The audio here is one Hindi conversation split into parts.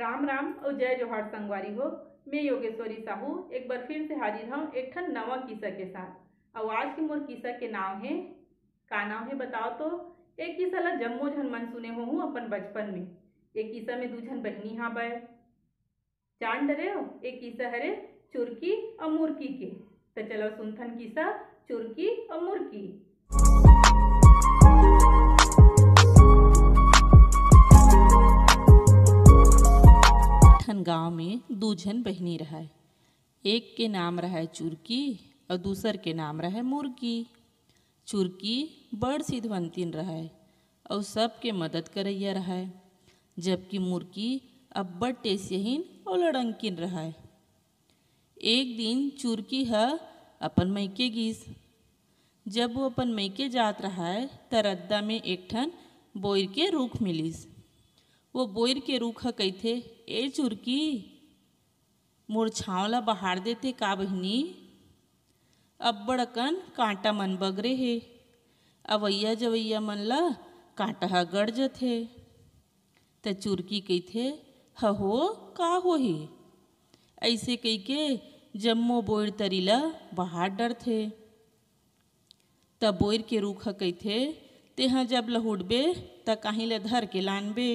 राम राम और जय जोहार संगवारी हो मैं योगेश्वरी साहू एक बार फिर से हाजिर हूँ एक ठन नवा किस्सा के साथ और आज के मोर किस्सा के नाम है का नाम है बताओ तो एक किस्सा ला जम्मो झन मन सुने हो हूँ अपन बचपन में एक किस्सा में दू झन बहनी हाँ बै जान डरे हो एक किस्सा हरे चुरकी और मुर्की के तो चलो सुनथन किस्सा चुरकी और मुर्की झन बहनी रहा है एक के नाम रहा है चुरकी और दूसर के नाम रहा है मुर्गी चुरकी बड़ सिद्धवंतीन रहा है और सबके मदद करैया रहा है जबकि मुर्गी अब बड़ टेस्यहीन और लड़ंकिन रहा है एक दिन चुरकी है अपन मैके गीस जब वो अपन मैके जात रहा है तरद्दा रद्दा में एक ठन बोइर के रूख मिलीस वो बोइर के रूख कहते ए चुरकी मूर्छाओं ला बहार देते का बहनी अब्बड़ अकन कांटा मन बगरे हे अवैया जवैया मन ला कांटा हा गड़ जथे त चुरकी थे हो का हो हे ऐसे कही के जम्मो बोर तरी बहार डर थे त बोर के रूख ह थे तेहा जब लहुटबे त कहीं ला धर के लानबे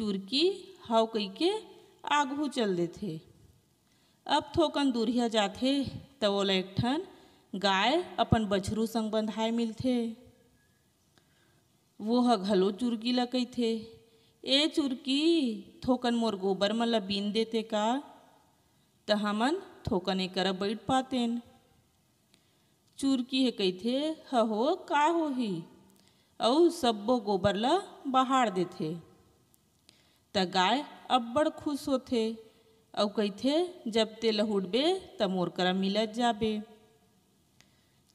चुरकी हाव कही के आगू चल देते अब थोकन दूरिया जाते तो ओला एक ठन गाय अपन बछरू संग बंधाए मिलथे वो ह घलो चुरकी ल थे ए चुरकी थोकन मोर गोबर मन बीन देते का तो हमन थोकन एक करा बैठ पातेन चुरकी ह थे ह हो का हो ही और सब्बो गोबर ल बहाड़ देते त गाय अब्बड़ खुश होते और कहते जब ते लहुड़बे त मोर करा मिलत जाबे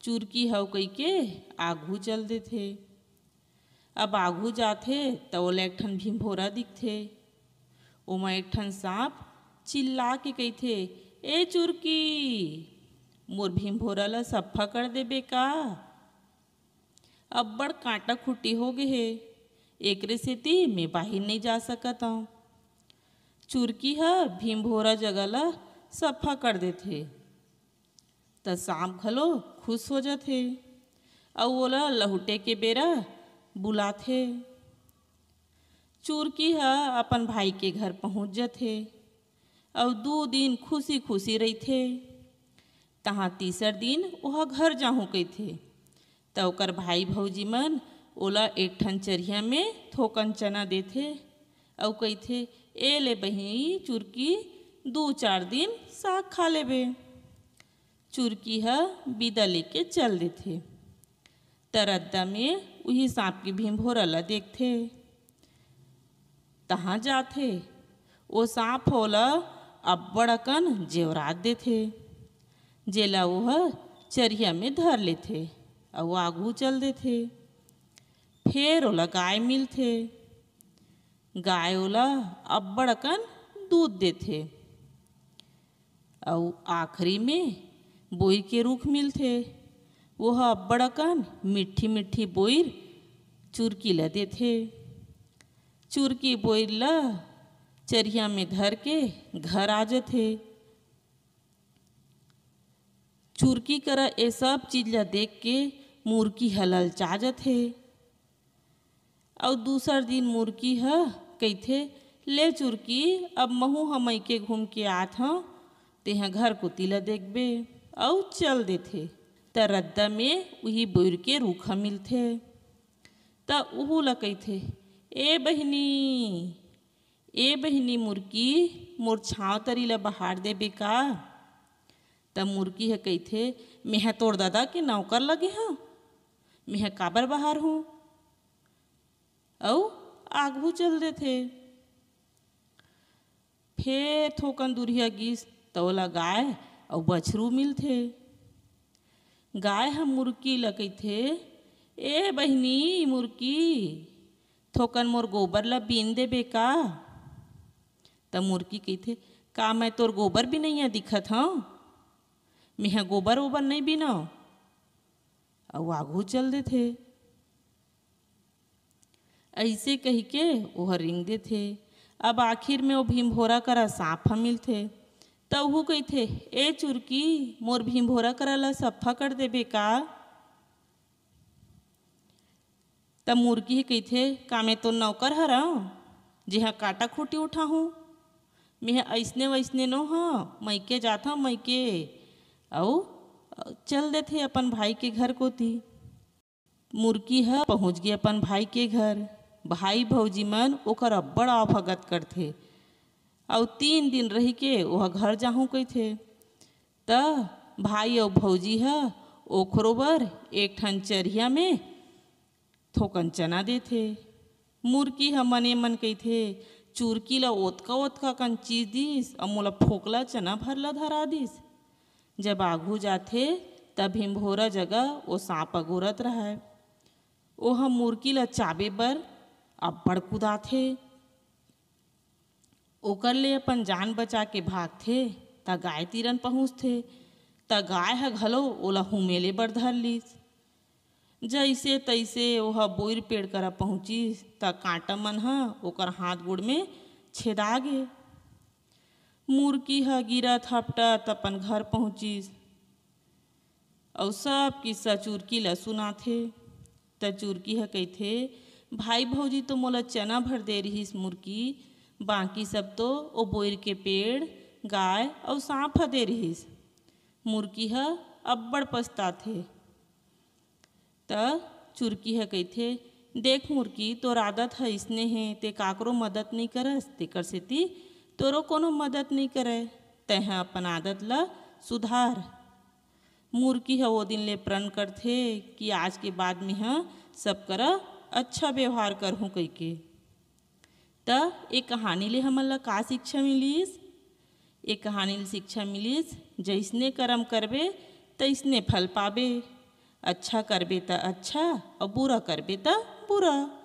चुरकी हव कह के आघू चल देते अब आघू जाते त ओला एक ठन भीमभोरा दिखथे ओमा एक ठन सांप चिल्ला के कहते ए चुरकी मोर भीमभोरा ला सफा कर देबे का अब्बड़ कांटा खुटी हो गए हे एक सेती मैं बाहर नहीं जा सकता हूँ चुरकी ह भीम भोरा जगह ला सफ़ा कर देते त सांप घलो खुश हो जाथे वो ओला लहुटे के बेरा बुलाते चुरकी ह अपन भाई के घर पहुंच जाते और दू दिन खुशी खुशी थे तहाँ तीसर दिन वह घर जाहूँ कहिथे थे ओकर भाई भौजी मन ओला एक ठन चरिया में थोकन चना और अउ थे ए ले बही चुरकी दू चार दिन साग खा बे चुरकी ह बिदा लेके चल थे तरद्दा में वही सांप के भीमभोरा ला देखते तहाँ जाते वो सांप होला अब्बड़ अकन जेवरात थे जेला वह चरिया में धर लेथे और आगू चल देते फेर वो गाय थे गाय ओला अब्बड़ अकन दूध देते और आखिरी में बोई के रूख मिलते वह अब्बड़ अकन मिठी मिठी बोईर चुरकी ल देते चुरकी बोईर ल चरिया में धर के घर आ जाते चुरकी करा ये सब चीज ला देख के मुर्की हलल ललचा जथे और दूसर दिन मुर्की ह थे ले चुरकी अब महू हम के घूम के आत हव तेहा घर को तिला देखबे और चल देथे त रद्दा में उही बुर के रूखा मिलते त उहू ल थे ए बहनी ए बहनी मुर्गी मोर छाँव तरी ल बहार देबे का त मुर्गी ह थे मेहा तोर दादा के नौकर लगे हा मेहा काबर बहार हूँ और आग चल रहे थे फिर थोकन दूरिया गीस तोला गाय और बछरू मिल थे गाय हम मुर्की लगे थे ए बहनी मुर्की थोकन मोर गोबर ला बीन देबे का तब मुर्की थे का मैं तोर गोबर भी नहीं दिखत हूँ मैं गोबर वोबर नहीं बीना और आगू चल दे थे ऐसे कह के वह रिंग दे थे अब आखिर में वो भीमभोरा करा सांप मिल थे तहू थे ए चुरकी मोर भीमभोरा करा ला सफा कर देबे का तब मुर्गी ही कहिथे का मैं तो नौकर जी हाँ काटा खोटी उठा हूँ मैं ऐसने वैसने नो हाँ मैके जाता हूँ मैके औ चल थे अपन भाई के घर को थी मुर्गी है पहुँच गई अपन भाई के घर भाई भौजी मन ओकर अब्बड़ आफगत करते और तीन दिन रही के वह घर जाहूँ कहिथे त भाई और भौजी है ओखरो बर एक ठन चरिया में थोकन चना थे मुर्की है मने मन कहिथे चुरकी ला ओतका ओतका कन चीज दिस और मोला फोकला चना भरला धरा दिस जब आगू जाते तब हिमभोरा जगह वो सांप अगोरत रहा है वो हम मुर्की ला चाबे बर अब बड़ कुदा थे ओकर ले अपन जान बचा के भाग थे त गाय तीरन पहुँच थे त गाय ह घलो ओला हुमेले बर धर लीस जैसे तैसे वह बोर पेड़ करा पहुँचिस त कांटा मन ह ओकर हाथ गोड़ में छेदा गे मुर्की ह गिरत हपटत अपन घर पहुँचिस और सब किस्सा चुरकी ल थे त चुरकी ह थे भाई भौजी तो मोला चना भर दे रहीस मुर्गी बाकी सब तो ओ बोइर के पेड़ गाय और सांप ह दे रहीस मुर्गी अब्बड़ पछता थे त चुरकी कही थे देख मुर्गी तोर आदत है इसने है ते काकरो मदद नहीं करस तेकर सेती तोरो कोनो मदद नहीं करय तैं अपन आदत ल सुधार मुर्गी है वो दिन ले प्रण करते कि आज के बाद में है सब करा अच्छा व्यवहार करूँ कह के तो कहानी ले हमन ला का शिक्षा मिलीस एक कहानी ले शिक्षा मिलीस जैसने कर्म करबे तैसने फल पाबे अच्छा करबे त अच्छा और बुरा करबे त बुरा